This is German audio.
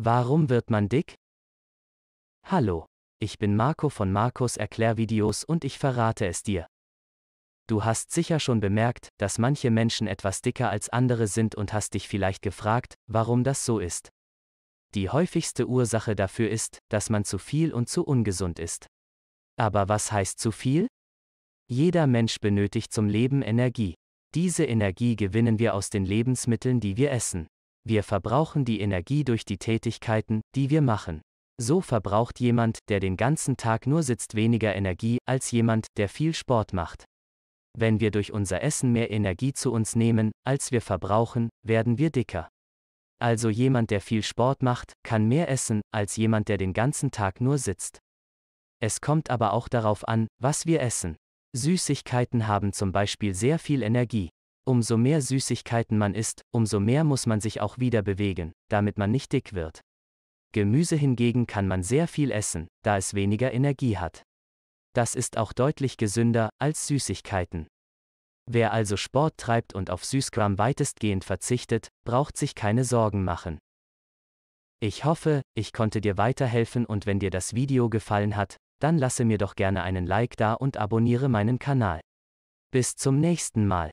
Warum wird man dick? Hallo, ich bin Marco von Marcos Erklärvideos und ich verrate es dir. Du hast sicher schon bemerkt, dass manche Menschen etwas dicker als andere sind und hast dich vielleicht gefragt, warum das so ist. Die häufigste Ursache dafür ist, dass man zu viel und zu ungesund ist. Aber was heißt zu viel? Jeder Mensch benötigt zum Leben Energie. Diese Energie gewinnen wir aus den Lebensmitteln, die wir essen. Wir verbrauchen die Energie durch die Tätigkeiten, die wir machen. So verbraucht jemand, der den ganzen Tag nur sitzt, weniger Energie als jemand, der viel Sport macht. Wenn wir durch unser Essen mehr Energie zu uns nehmen, als wir verbrauchen, werden wir dicker. Also jemand, der viel Sport macht, kann mehr essen, als jemand, der den ganzen Tag nur sitzt. Es kommt aber auch darauf an, was wir essen. Süßigkeiten haben zum Beispiel sehr viel Energie. Umso mehr Süßigkeiten man isst, umso mehr muss man sich auch wieder bewegen, damit man nicht dick wird. Gemüse hingegen kann man sehr viel essen, da es weniger Energie hat. Das ist auch deutlich gesünder als Süßigkeiten. Wer also Sport treibt und auf Süßkram weitestgehend verzichtet, braucht sich keine Sorgen machen. Ich hoffe, ich konnte dir weiterhelfen und wenn dir das Video gefallen hat, dann lasse mir doch gerne einen Like da und abonniere meinen Kanal. Bis zum nächsten Mal.